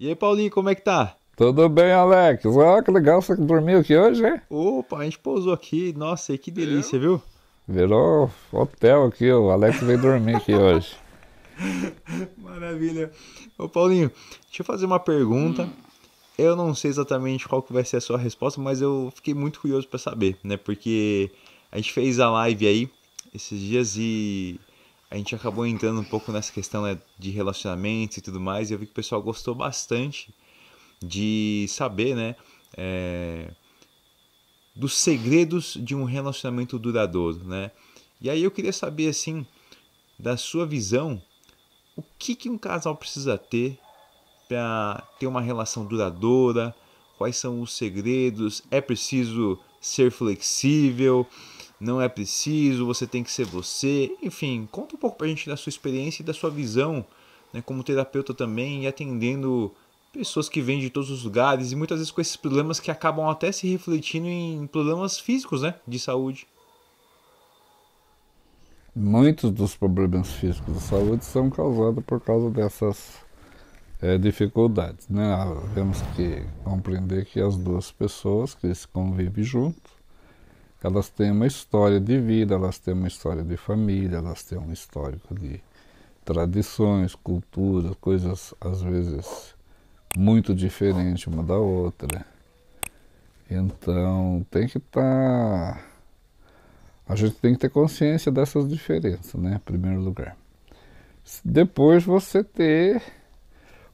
E aí, Paulinho, como é que tá? Tudo bem, Alex? Olha que legal, você dormiu aqui hoje, hein? Opa, a gente pousou aqui. Nossa, que delícia, viu? Virou hotel aqui, o Alex veio dormir aqui hoje. Maravilha. Ô, Paulinho, deixa eu fazer uma pergunta. Hum. Eu não sei exatamente qual que vai ser a sua resposta, mas eu fiquei muito curioso para saber, né? Porque a gente fez a live aí esses dias e a gente acabou entrando um pouco nessa questão né, de relacionamentos e tudo mais, e eu vi que o pessoal gostou bastante de saber, né? É, dos segredos de um relacionamento duradouro, né? E aí eu queria saber, assim, da sua visão, o que, que um casal precisa ter para ter uma relação duradoura? Quais são os segredos? É preciso ser flexível? não é preciso, você tem que ser você. Enfim, conta um pouco para a gente da sua experiência e da sua visão né, como terapeuta também e atendendo pessoas que vêm de todos os lugares e muitas vezes com esses problemas que acabam até se refletindo em problemas físicos né, de saúde. Muitos dos problemas físicos de saúde são causados por causa dessas é, dificuldades. Né? Temos que compreender que as duas pessoas que se convivem junto elas têm uma história de vida, elas têm uma história de família, elas têm um histórico de tradições, culturas, coisas às vezes muito diferentes uma da outra. Então tem que estar. Tá... A gente tem que ter consciência dessas diferenças, né? Em primeiro lugar. Depois você ter,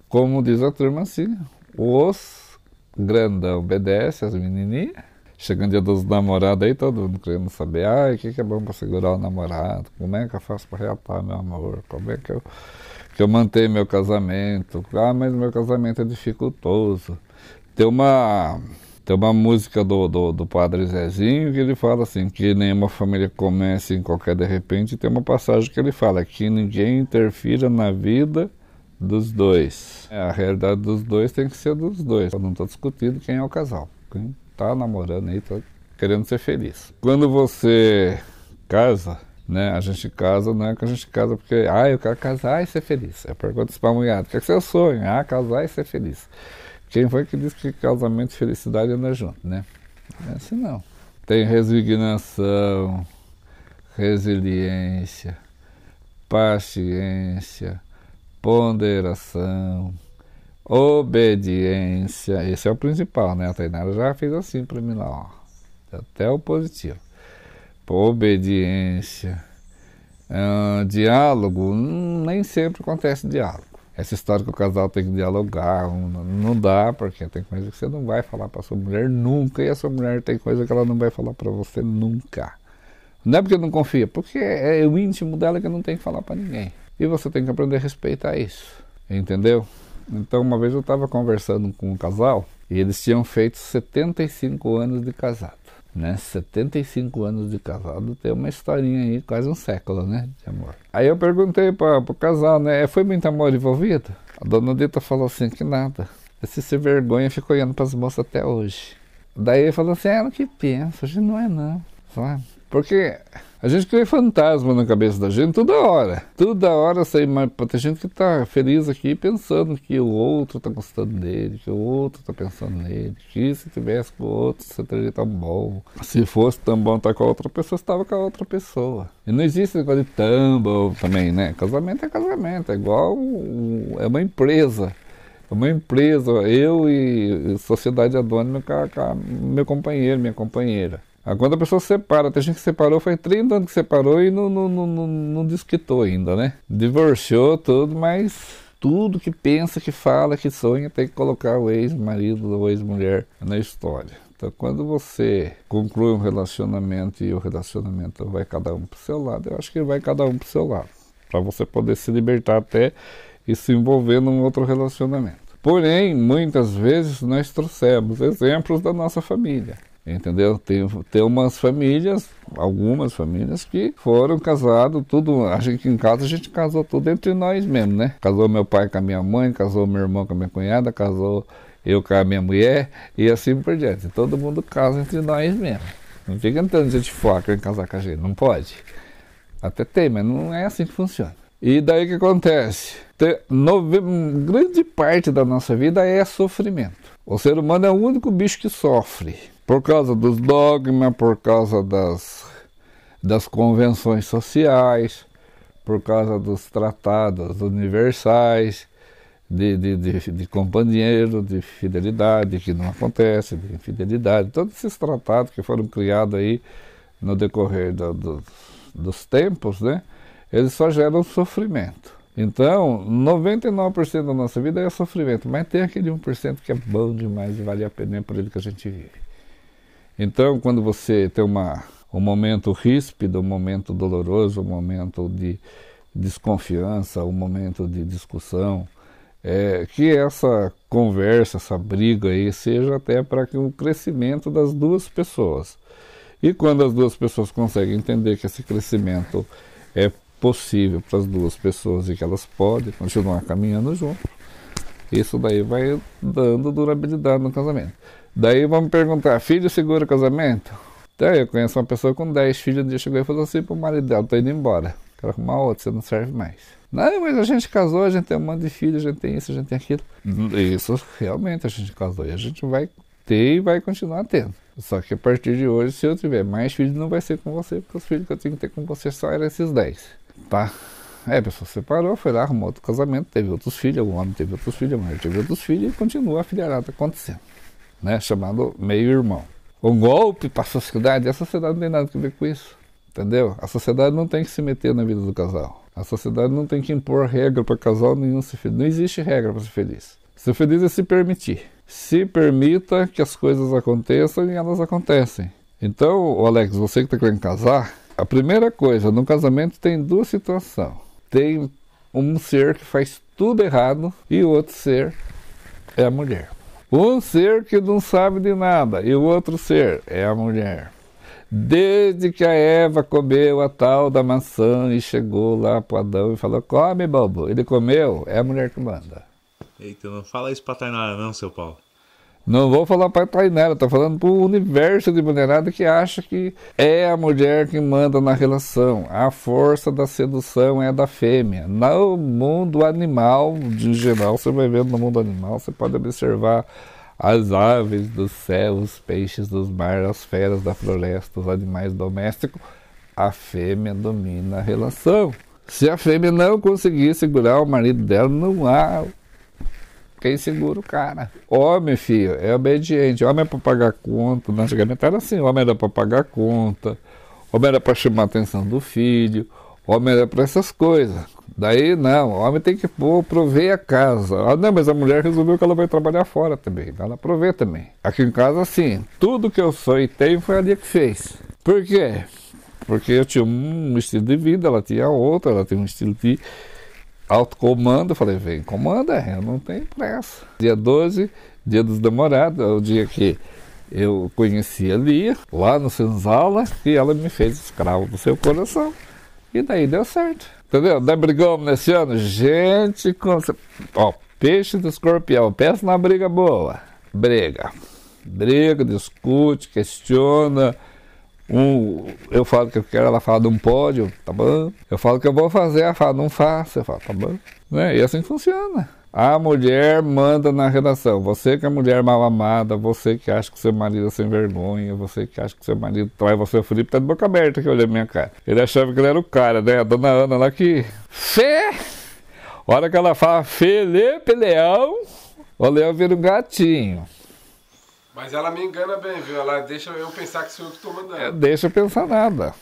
como diz a turma assim, os grandão obedecem às menininhas Chegando dia dos namorados aí, todo mundo querendo saber, ai, o que, que é bom para segurar o namorado? Como é que eu faço para reatar meu amor? Como é que eu, que eu mantenho meu casamento? Ah, mas meu casamento é dificultoso. Tem uma, tem uma música do, do, do Padre Zezinho que ele fala assim, que nenhuma família comece em qualquer de repente, e tem uma passagem que ele fala, que ninguém interfira na vida dos dois. É, a realidade dos dois tem que ser dos dois. Eu não estou discutindo quem é o casal. Quem tá namorando aí, tá querendo ser feliz. Quando você casa, né? A gente casa, não é que a gente casa porque, ah, eu quero casar e ser feliz. é pergunto para a mulher, o que é seu sonho? Ah, casar e ser feliz. Quem foi que disse que casamento e felicidade andam junto, né? Não é assim não. Tem resignação, resiliência, paciência, ponderação, Obediência. Esse é o principal, né? A Tainara já fez assim para mim lá, ó. Até o positivo. Obediência. Uh, diálogo. Hum, nem sempre acontece diálogo. Essa história que o casal tem que dialogar, não dá, porque tem coisa que você não vai falar para sua mulher nunca, e a sua mulher tem coisa que ela não vai falar para você nunca. Não é porque não confia, porque é o íntimo dela que não tem que falar para ninguém. E você tem que aprender a respeitar isso. Entendeu? Então, uma vez eu estava conversando com um casal e eles tinham feito 75 anos de casado. Né? 75 anos de casado tem uma historinha aí, quase um século, né? De amor. Aí eu perguntei para o casal, né? É, foi muito amor envolvido? A dona Dita falou assim: que nada. Esse ser vergonha ficou olhando para as moças até hoje. Daí ele falou assim: ela é, que pensa, hoje não é não. Sabe? Porque a gente cria fantasma na cabeça da gente toda hora. Toda hora sai mais. Tem gente que tá feliz aqui pensando que o outro tá gostando dele, que o outro tá pensando nele, que se tivesse com o outro, você teria tão bom. Se fosse tão bom estar tá com a outra pessoa, estava com a outra pessoa. E não existe negócio de tambo também, né? Casamento é casamento, é igual. É uma empresa é uma empresa, eu e Sociedade adônima, com meu companheiro, minha companheira. Ah, quando a pessoa separa, tem gente que separou, foi 30 anos que separou e não, não, não, não, não desquitou ainda, né? Divorciou tudo, mas tudo que pensa, que fala, que sonha tem que colocar o ex-marido ou ex-mulher na história. Então, quando você conclui um relacionamento e o relacionamento vai cada um para o seu lado, eu acho que vai cada um para o seu lado, para você poder se libertar até e se envolver num outro relacionamento. Porém, muitas vezes nós trouxemos exemplos da nossa família. Entendeu? Tem, tem umas famílias, algumas famílias que foram casados, tudo. A gente em casa a gente casou tudo entre nós mesmo, né? Casou meu pai com a minha mãe, casou meu irmão com a minha cunhada, casou eu com a minha mulher e assim por diante. Todo mundo casa entre nós mesmo. Não fica entrando gente foca em casar com a gente, não pode. Até tem, mas não é assim que funciona. E daí o que acontece? Tem, grande parte da nossa vida é sofrimento. O ser humano é o único bicho que sofre por causa dos dogmas, por causa das, das convenções sociais, por causa dos tratados universais de, de, de, de companheiro, de fidelidade, que não acontece, de infidelidade, todos esses tratados que foram criados aí no decorrer do, do, dos tempos, né? Eles só geram sofrimento. Então, 99% da nossa vida é sofrimento, mas tem aquele 1% que é bom demais e vale a pena, é por ele que a gente vive. Então, quando você tem uma, um momento ríspido, um momento doloroso, um momento de desconfiança, um momento de discussão, é, que essa conversa, essa briga aí seja até para o um crescimento das duas pessoas. E quando as duas pessoas conseguem entender que esse crescimento é possível para as duas pessoas e que elas podem continuar caminhando junto, isso daí vai dando durabilidade no casamento. Daí vão me perguntar, filho segura o casamento? Então eu conheço uma pessoa com 10 filhos, um dia chegou e falou assim pro marido dela, tô indo embora, quero arrumar outro, você não serve mais. Não, mas a gente casou, a gente tem um monte de filhos, a gente tem isso, a gente tem aquilo. Isso realmente a gente casou e a gente vai ter e vai continuar tendo. Só que a partir de hoje, se eu tiver mais filhos, não vai ser com você, porque os filhos que eu tenho que ter com você só eram esses 10. Tá? É, a pessoa separou, foi lá, arrumou outro casamento, teve outros filhos, o homem teve outros filhos, a mulher teve outros filhos e continua a filharada acontecendo né, chamado meio-irmão. Um golpe para a sociedade, a sociedade não tem nada a ver com isso, entendeu? A sociedade não tem que se meter na vida do casal. A sociedade não tem que impor regra para casal nenhum ser feliz. Não existe regra para ser feliz. Ser feliz é se permitir. Se permita que as coisas aconteçam e elas acontecem. Então, Alex, você que está querendo casar, a primeira coisa, no casamento tem duas situações. Tem um ser que faz tudo errado e o outro ser é a mulher. Um ser que não sabe de nada e o outro ser é a mulher. Desde que a Eva comeu a tal da maçã e chegou lá para Adão e falou: Come, bobo. Ele comeu, é a mulher que manda. Eita, não fala isso para Tainara, não, seu Paulo. Não vou falar para a Tainara, estou falando para o universo de mulherada que acha que é a mulher que manda na relação. A força da sedução é da fêmea. No mundo animal, de geral, você vai vendo no mundo animal, você pode observar as aves do céu, os peixes dos mares, as feras da floresta, os animais domésticos. A fêmea domina a relação. Se a fêmea não conseguir segurar o marido dela, não há quem segura o cara? Homem, filho, é obediente. Homem é para pagar conta. Né? Antigamente era assim: homem era para pagar conta, homem era para chamar a atenção do filho, homem era para essas coisas. Daí não, homem tem que pô, prover a casa. Ah, não, mas a mulher resolveu que ela vai trabalhar fora também. Ela prover também. Aqui em casa, assim, tudo que eu sou e tenho foi a que fez. Por quê? Porque eu tinha um estilo de vida, ela tinha outro, ela tinha um estilo de alto comando, falei, vem, comanda, eu não tenho pressa. Dia 12, dia dos namorados, é o dia que eu conheci a Lia, lá no Senzala, e ela me fez escravo do seu coração. E daí deu certo. Entendeu? Daí brigamos nesse ano. Gente, com... ó, peixe do escorpião, peça na briga boa. Briga. Briga, discute, questiona, um, eu falo que eu quero, ela fala, não pode, eu, tá bom. Eu falo que eu vou fazer, ela fala, não faça, eu falo, tá bom. Né? E assim funciona. A mulher manda na redação. Você que é mulher mal amada, você que acha que seu marido é sem vergonha, você que acha que seu marido trai você, o Felipe tá de boca aberta aqui olhando minha cara. Ele achava que ele era o cara, né? A dona Ana lá que. Fê! A hora que ela fala Felipe Leão, o leão vira um gatinho. Mas ela me engana bem, viu? Ela deixa eu pensar que sou eu que estou mandando. É, deixa eu pensar nada.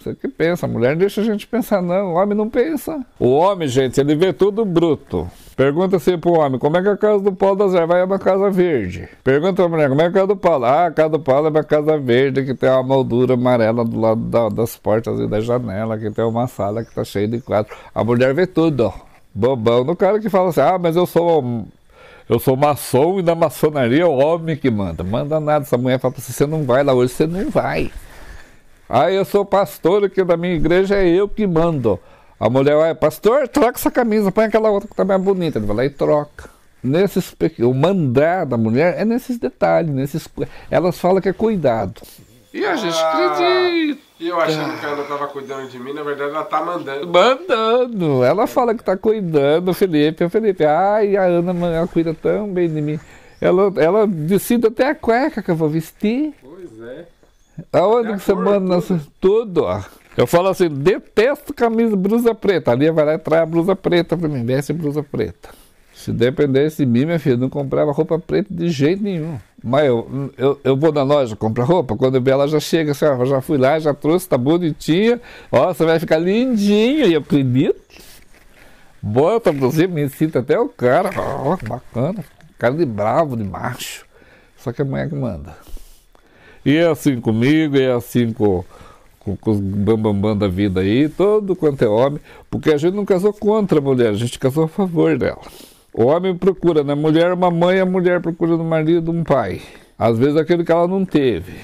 Você que pensa, a mulher deixa a gente pensar, não. O homem não pensa. O homem, gente, ele vê tudo bruto. Pergunta assim pro homem, como é que é a casa do Paulo das Ervas é uma casa verde? Pergunta pra mulher, como é que a casa do Paulo? Ah, a casa do Paulo é uma casa verde que tem uma moldura amarela do lado da, das portas e da janela, que tem uma sala que tá cheia de quadro. A mulher vê tudo, ó. Bobão. No cara que fala assim, ah, mas eu sou eu sou maçom e da maçonaria é o homem que manda. Manda nada. Essa mulher fala pra você, você não vai lá hoje, você não vai. Aí eu sou pastor aqui da minha igreja, é eu que mando. A mulher, olha, pastor, troca essa camisa, põe aquela outra que tá mais bonita. Ele vai lá e troca. Nesses, o mandar da mulher é nesses detalhes, nesses, elas falam que é cuidado. E a gente ah, acredita. E eu achando que ela tava cuidando de mim, na verdade ela tá mandando. Mandando. Ela fala que tá cuidando, Felipe. Felipe, ai, a Ana, ela cuida tão bem de mim. Ela, ela decide até a cueca que eu vou vestir. Pois é. Aonde tá que você manda tudo. Nossa, tudo, ó. Eu falo assim, detesto camisa blusa preta. Ali vai lá e traz a blusa preta pra mim, desce blusa preta. Se dependesse de mim, minha filha, não comprava roupa preta de jeito nenhum. Mas eu, eu, eu, vou na loja comprar roupa, quando eu ver ela já chega, assim, ó, já fui lá, já trouxe, tá bonitinha, ó, você vai ficar lindinho, e eu acredito. Bota pra você, me sinta até o cara, ó, bacana, cara de bravo, de macho. Só que a mulher que manda. E é assim comigo, é assim com, com, com os bambambam bam, bam da vida aí, todo quanto é homem, porque a gente não casou contra a mulher, a gente casou a favor dela. O homem procura na né? mulher uma mãe, a mulher procura no marido um pai. Às vezes aquele que ela não teve.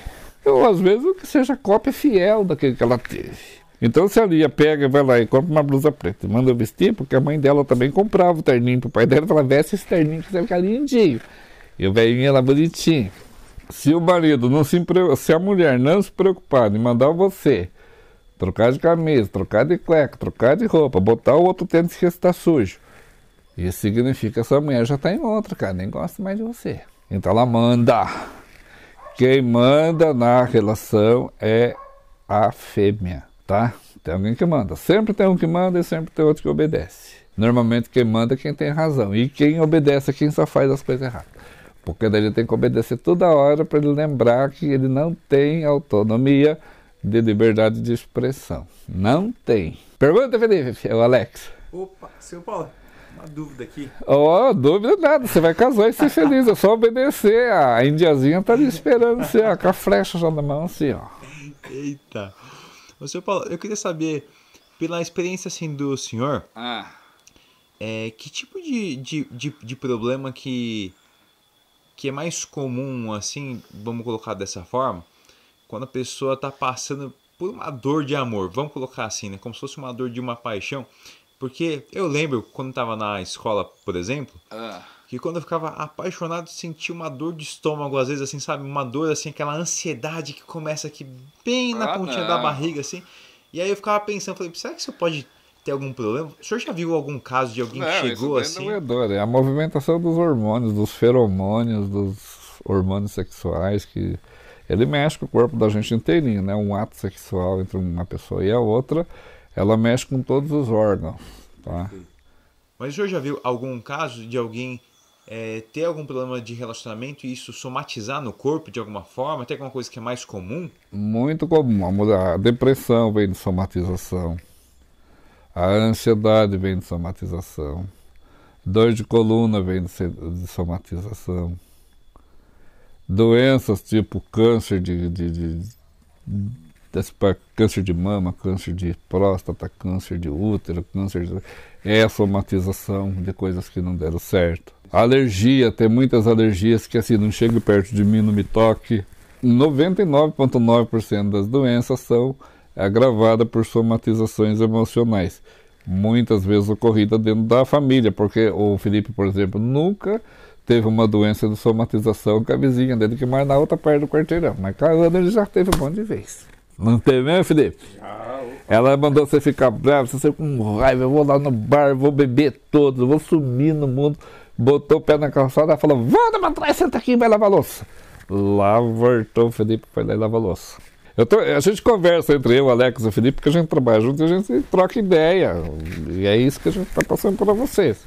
Ou às vezes o que seja cópia fiel daquele que ela teve. Então se a Lia pega, e vai lá e compra uma blusa preta e manda vestir, porque a mãe dela também comprava o terninho pro pai dela, fala, veste esse terninho que você vai ficar lindinho. E o velhinho ela bonitinho. Se o marido não se se a mulher não se preocupar em mandar você trocar de camisa, trocar de cueca, trocar de roupa, botar o outro tênis que está sujo, isso significa sua mulher já está em outra, cara, nem gosta mais de você. Então ela manda. Quem manda na relação é a fêmea, tá? Tem alguém que manda. Sempre tem um que manda e sempre tem outro que obedece. Normalmente quem manda é quem tem razão. E quem obedece é quem só faz as coisas erradas. Porque daí ele tem que obedecer toda hora para ele lembrar que ele não tem autonomia de liberdade de expressão. Não tem. Pergunta, Felipe, é o Alex. Opa, seu Paulo. Uma dúvida aqui. Ó, oh, dúvida nada. Você vai casar e ser feliz. É só obedecer. A indiazinha tá ali esperando você, assim, ó, com a flecha já na mão, assim, ó. Eita. Ô, senhor Paulo, eu queria saber, pela experiência, assim, do senhor, ah. é, que tipo de, de, de, de problema que, que é mais comum, assim, vamos colocar dessa forma, quando a pessoa tá passando por uma dor de amor, vamos colocar assim, né? Como se fosse uma dor de uma paixão. Porque eu lembro quando estava na escola, por exemplo, ah. que quando eu ficava apaixonado, sentia uma dor de estômago, às vezes, assim, sabe? Uma dor, assim, aquela ansiedade que começa aqui bem na ah, pontinha não. da barriga, assim. E aí eu ficava pensando, falei, será que isso pode ter algum problema? O senhor já viu algum caso de alguém não, que chegou isso é assim? Não é dor, é a movimentação dos hormônios, dos feromônios, dos hormônios sexuais que ele mexe com o corpo da gente inteirinho, né? Um ato sexual entre uma pessoa e a outra ela mexe com todos os órgãos. Tá? Mas o senhor já viu algum caso de alguém é, ter algum problema de relacionamento e isso somatizar no corpo de alguma forma? Tem alguma coisa que é mais comum? Muito comum. A depressão vem de somatização. A ansiedade vem de somatização. Dor de coluna vem de somatização. Doenças tipo câncer de, de, de para câncer de mama, câncer de próstata, câncer de útero, câncer de... É a somatização de coisas que não deram certo. Alergia, tem muitas alergias que assim, não chega perto de mim, não me toque. 99,9% das doenças são agravadas por somatizações emocionais. Muitas vezes ocorrida dentro da família, porque o Felipe, por exemplo, nunca teve uma doença de somatização com a vizinha dele, que mais na outra parte do quarteirão. Mas Ana ele já teve um monte de vez. Não teve mesmo, Felipe? Ela mandou você ficar bravo, você com raiva, eu vou lá no bar, vou beber todo, vou sumir no mundo. Botou o pé na calçada e falou, volta pra trás, senta aqui e vai lavar louça. Lá voltou o Felipe, foi lá e lavou louça. Tô, a gente conversa entre eu, Alex e o Felipe, porque a gente trabalha junto e a gente troca ideia. E é isso que a gente está passando para vocês.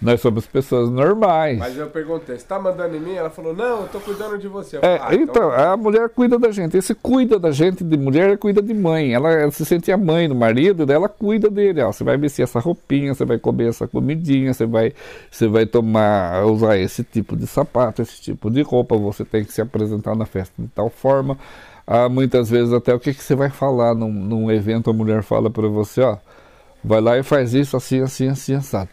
Nós somos pessoas normais. Mas eu perguntei, você está mandando em mim? Ela falou, não, eu estou cuidando de você. É, falei, é, ah, então, então, a mulher cuida da gente. Esse cuida da gente de mulher é cuida de mãe. Ela, ela se sente a mãe do marido, dela cuida dele. Ó, você vai vestir essa roupinha, você vai comer essa comidinha, você vai, você vai tomar, usar esse tipo de sapato, esse tipo de roupa, você tem que se apresentar na festa de tal forma. Ah, muitas vezes até o que, que você vai falar num, num evento, a mulher fala para você, ó, vai lá e faz isso assim, assim, assim, assado.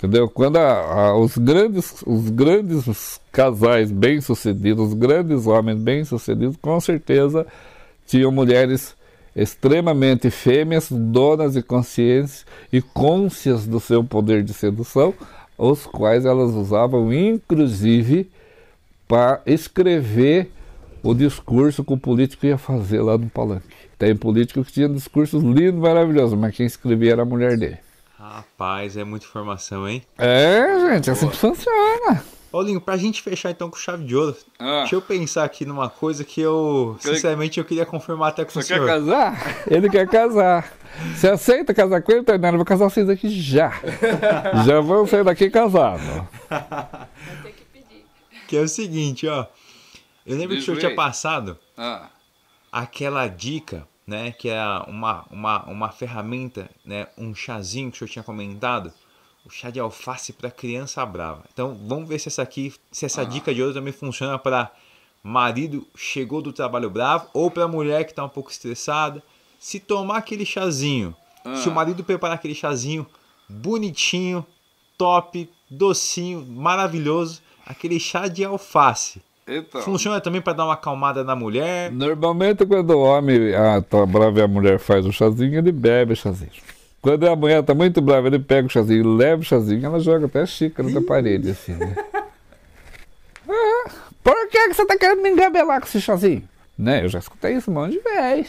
Entendeu? Quando a, a, os, grandes, os grandes casais bem-sucedidos, os grandes homens bem-sucedidos, com certeza tinham mulheres extremamente fêmeas, donas de consciência e cônscias do seu poder de sedução, os quais elas usavam inclusive para escrever o discurso que o político ia fazer lá no palanque. Tem político que tinha discursos lindos, maravilhosos, mas quem escrevia era a mulher dele. Rapaz, é muita informação, hein? É, gente, assim que funciona. Paulinho, pra gente fechar então com chave de ouro, ah. deixa eu pensar aqui numa coisa que eu, sinceramente, eu queria confirmar até com Você o senhor. quer casar? Ele quer casar. Você aceita casar com ele, Tainá? Eu vou casar vocês aqui já. já vão sair daqui casado. Vou ter que pedir. Que é o seguinte, ó. Eu lembro Desvei. que o senhor tinha passado ah. aquela dica né, que é uma, uma, uma ferramenta, né, um chazinho que o senhor tinha comentado, o chá de alface para criança brava. Então vamos ver se essa aqui, se essa ah. dica de hoje também funciona para marido chegou do trabalho bravo ou para mulher que está um pouco estressada. Se tomar aquele chazinho, ah. se o marido preparar aquele chazinho bonitinho, top, docinho, maravilhoso, aquele chá de alface então. Funciona também para dar uma acalmada na mulher. Normalmente, quando o homem ah, bravo e a mulher faz o chazinho, ele bebe o chazinho. Quando a mulher está muito brava, ele pega o chazinho, leva o chazinho, ela joga até a xícara Ih. da parede, assim, né? ah, por que, que você está querendo me engabelar com esse chazinho? Né? Eu já escutei isso um monte de vez.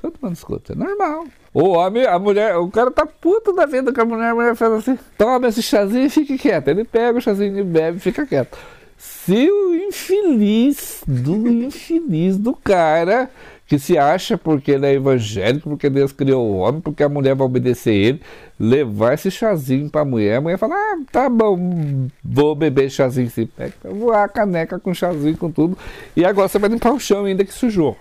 Todo mundo escuta, é normal. O homem, a mulher, o cara tá puto da vida com a mulher, a mulher faz assim, toma esse chazinho e fique quieto. Ele pega o chazinho e bebe e fica quieto. Seu infeliz do infeliz do cara que se acha porque ele é evangélico, porque Deus criou o homem, porque a mulher vai obedecer ele, levar esse chazinho para a mulher, a mulher fala, ah, tá bom, vou beber chazinho se é, pega, vou a caneca com chazinho, com tudo, e agora você vai limpar o chão ainda que sujou.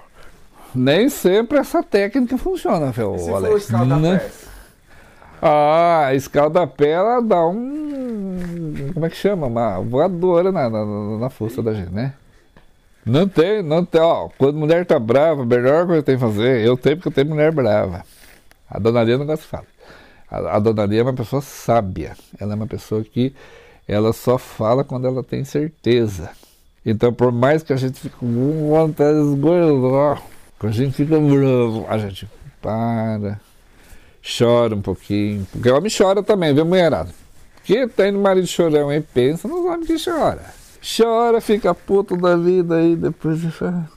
Nem sempre essa técnica funciona, velho olha for o escaldapés? Ah, a escaldapé ela dá um. Como é que chama? Uma voadora na, na, na força da gente, né? Não tem, não tem. Ó, quando mulher tá brava, a melhor coisa que tem que fazer, eu tenho porque eu tenho mulher brava. A dona Lia não gosta de falar. A, a dona Lia é uma pessoa sábia. Ela é uma pessoa que ela só fala quando ela tem certeza. Então, por mais que a gente fique com vontade de esgoeló, que a gente fica bravo, a gente para chora um pouquinho, porque o homem chora também, viu, mulherada? Que tem no marido chorão aí, pensa nos homens que chora. Chora, fica puto da vida aí, depois fala,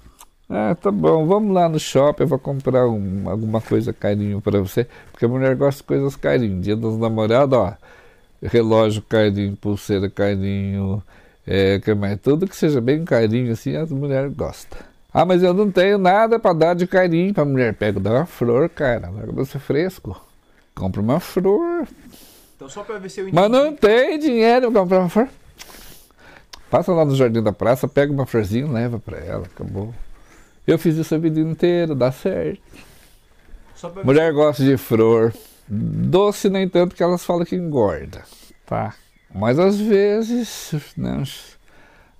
ah, tá bom, vamos lá no shopping, eu vou comprar um, alguma coisa carinho para você, porque a mulher gosta de coisas carinho. Dia dos namorados, ó, relógio carinho, pulseira carinho, é, que mais, tudo que seja bem carinho assim, as mulheres gostam. Ah, mas eu não tenho nada para dar de carinho para mulher. Pega, dá uma flor, cara. Larga você fresco. Compra uma flor. Então só para ver se eu entendi. Mas não tem dinheiro para comprar uma flor. Passa lá no jardim da praça, pega uma florzinha, leva para ela, acabou. Eu fiz isso a vida inteira, dá certo. Mulher gosta de flor. Doce nem tanto que elas falam que engorda, tá? Mas às vezes, não. Né,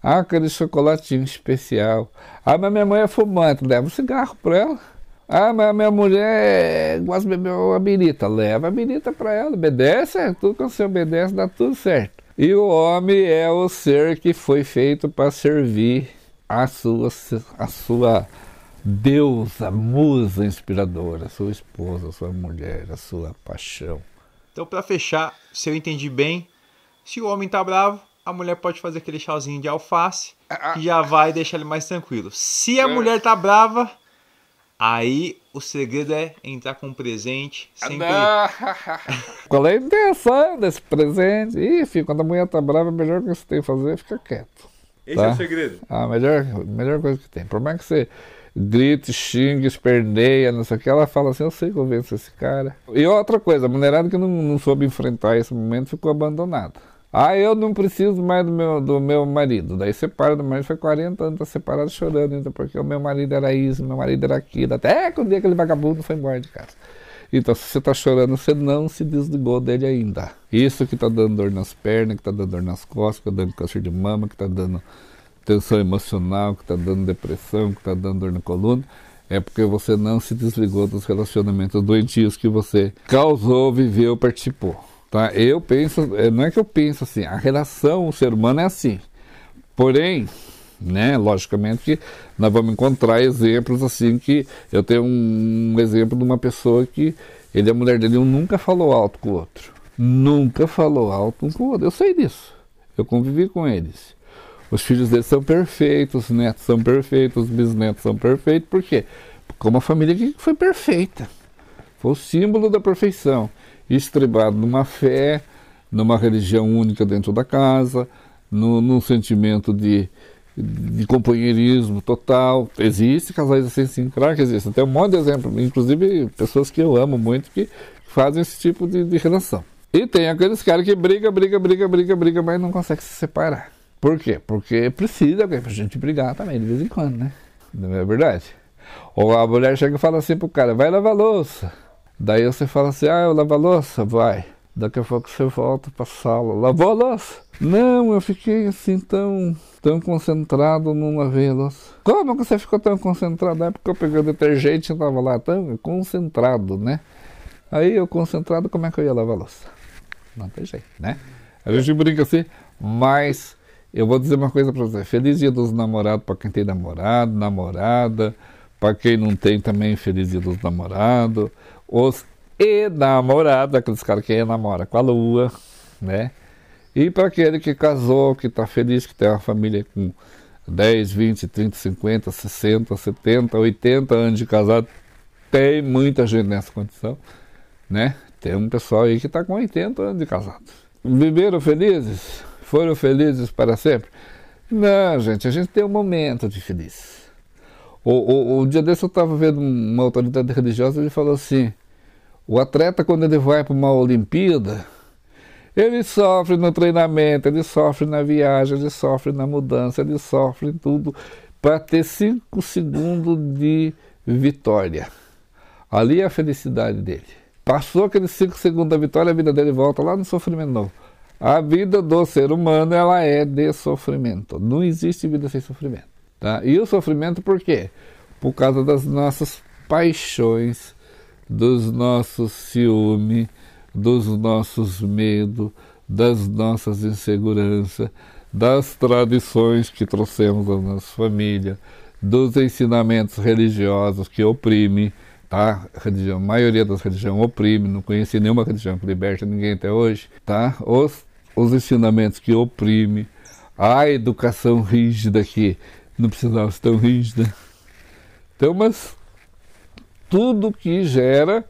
ah, aquele chocolatinho especial. Ah, mas minha mãe é fumante, leva um cigarro para ela. Ah, mas minha mulher gosta de beber uma birita, leva a birita para ela, obedece, é tudo que você obedece dá tudo certo. E o homem é o ser que foi feito para servir a sua, a sua deusa, musa inspiradora, a sua esposa, a sua mulher, a sua paixão. Então, para fechar, se eu entendi bem, se o homem está bravo, a mulher pode fazer aquele chazinho de alface que já vai deixar ele mais tranquilo. Se a é. mulher tá brava, aí o segredo é entrar com um presente sempre. Qual é a intenção desse presente? Ih, filho, quando a mulher tá brava, é a melhor coisa que você tem que fazer é ficar quieto. Esse é tá? é o segredo. A ah, melhor, melhor coisa que tem. Por mais que você grite, xingue, esperneia, não sei o que, ela fala assim, eu sei que eu venço esse cara. E outra coisa, a mulherada que não, não soube enfrentar esse momento ficou abandonada. Ah, eu não preciso mais do meu, do meu marido. Daí separa do marido, foi 40 anos, tá separado chorando ainda, porque o meu marido era isso, meu marido era aquilo. Até que um dia aquele vagabundo foi embora de casa. Então, se você está chorando, você não se desligou dele ainda. Isso que está dando dor nas pernas, que está dando dor nas costas, que está dando câncer de mama, que está dando tensão emocional, que está dando depressão, que está dando dor na coluna, é porque você não se desligou dos relacionamentos doentios que você causou, viveu, participou. Tá? Eu penso, é, não é que eu penso assim, a relação, o ser humano é assim. Porém, né, logicamente que nós vamos encontrar exemplos assim que eu tenho um, exemplo de uma pessoa que ele e a mulher dele nunca falou alto com o outro. Nunca falou alto um com o outro. Eu sei disso. Eu convivi com eles. Os filhos deles são perfeitos, os netos são perfeitos, os bisnetos são perfeitos. Por quê? Porque uma família que foi perfeita. Foi o símbolo da perfeição estribado numa fé, numa religião única dentro da casa, no, num sentimento de, de companheirismo total. Existe casais assim, sim, claro que existe. Tem um monte de exemplo, inclusive pessoas que eu amo muito que fazem esse tipo de, de relação. E tem aqueles caras que briga, briga, briga, briga, briga, mas não consegue se separar. Por quê? Porque precisa pra gente brigar também, de vez em quando, né? Não é verdade? Ou a mulher chega e fala assim pro cara, vai lavar louça. Daí você fala assim, ah, eu lavo a louça, vai. Daqui a pouco você volta para a sala, lavou a louça? Não, eu fiquei assim tão, tão concentrado, não lavei a louça. Como que você ficou tão concentrado? É porque eu peguei o detergente e tava lá tão concentrado, né? Aí eu concentrado, como é que eu ia lavar a louça? Não tem jeito, né? A gente brinca assim, mas eu vou dizer uma coisa para você. Feliz dia dos namorados para quem tem namorado, namorada. Para quem não tem também, feliz dia dos namorados os enamorados, aqueles caras que enamora com a lua, né? E para aquele que casou, que está feliz, que tem uma família com 10, 20, 30, 50, 60, 70, 80 anos de casado, tem muita gente nessa condição, né? Tem um pessoal aí que está com 80 anos de casado. Viveram felizes? Foram felizes para sempre? Não, gente, a gente tem um momento de feliz. O, o, o dia desse eu estava vendo uma autoridade religiosa, ele falou assim, o atleta quando ele vai para uma Olimpíada, ele sofre no treinamento, ele sofre na viagem, ele sofre na mudança, ele sofre em tudo para ter cinco segundos de vitória. Ali é a felicidade dele. Passou aqueles cinco segundos da vitória, a vida dele volta lá no sofrimento novo. A vida do ser humano ela é de sofrimento. Não existe vida sem sofrimento. Tá? E o sofrimento por quê? Por causa das nossas paixões, dos nossos ciúmes, dos nossos medos, das nossas inseguranças, das tradições que trouxemos à nossa família, dos ensinamentos religiosos que oprimem, tá? A, religião, a maioria das religiões oprime, não conheci nenhuma religião que liberta ninguém até hoje, tá? Os, os ensinamentos que oprime, a educação rígida que não precisava ser tão rígida. Então, mas tudo que gera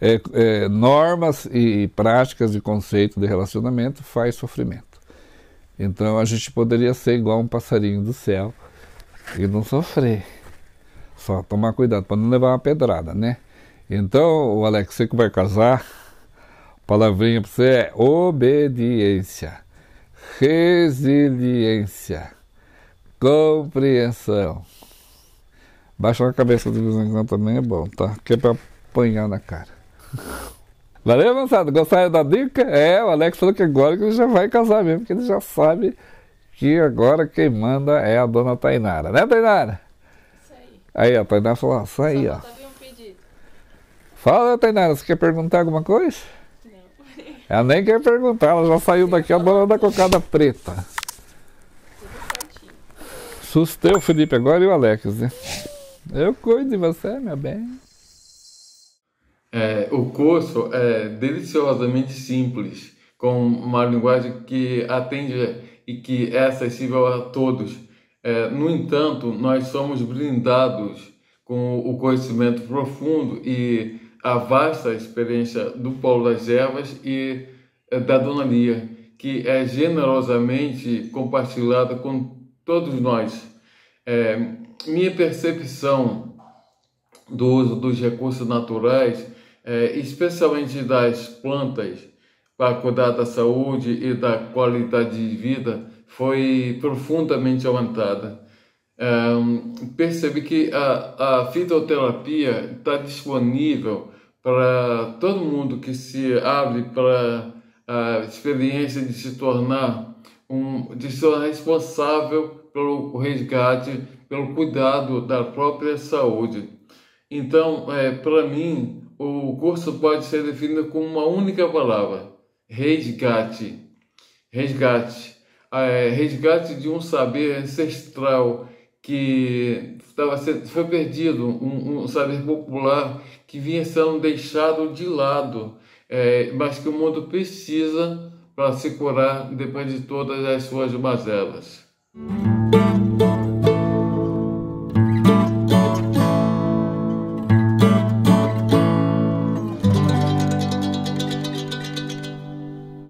é, é, normas e, práticas e conceito de relacionamento faz sofrimento. Então a gente poderia ser igual um passarinho do céu e não sofrer. Só tomar cuidado para não levar uma pedrada, né? Então, o Alex, você que vai casar, palavrinha para você é obediência, resiliência. Compreensão. Baixar a cabeça do visão também é bom, tá? Que é pra apanhar na cara. Valeu, avançado. Gostaram da dica? É, o Alex falou que agora que ele já vai casar mesmo, que ele já sabe que agora quem manda é a dona Tainara, né, Tainara? Isso aí. Aí, a Tainara falou, isso aí, ó. Fala, Tainara, você quer perguntar alguma coisa? Não. Ela nem quer perguntar, ela já saiu daqui, a dona da cocada preta. Assustei o Felipe agora e o Alex, né? Eu cuido de você, meu bem. É, o curso é deliciosamente simples, com uma linguagem que atende e que é acessível a todos. É, no entanto, nós somos blindados com o conhecimento profundo e a vasta experiência do Paulo das Ervas e é, da Dona Lia, que é generosamente compartilhada com todos nós. É, minha percepção do uso dos recursos naturais, é, especialmente das plantas, para cuidar da saúde e da qualidade de vida, foi profundamente aumentada. É, percebi que a, a fitoterapia está disponível para todo mundo que se abre para a experiência de se tornar um, de ser responsável pelo resgate, pelo cuidado da própria saúde. Então, é, para mim, o curso pode ser definido com uma única palavra: resgate. Resgate. Ah, é, resgate de um saber ancestral que estava foi perdido, um, um saber popular que vinha sendo deixado de lado, é, mas que o mundo precisa para se curar depois de todas as suas mazelas. you.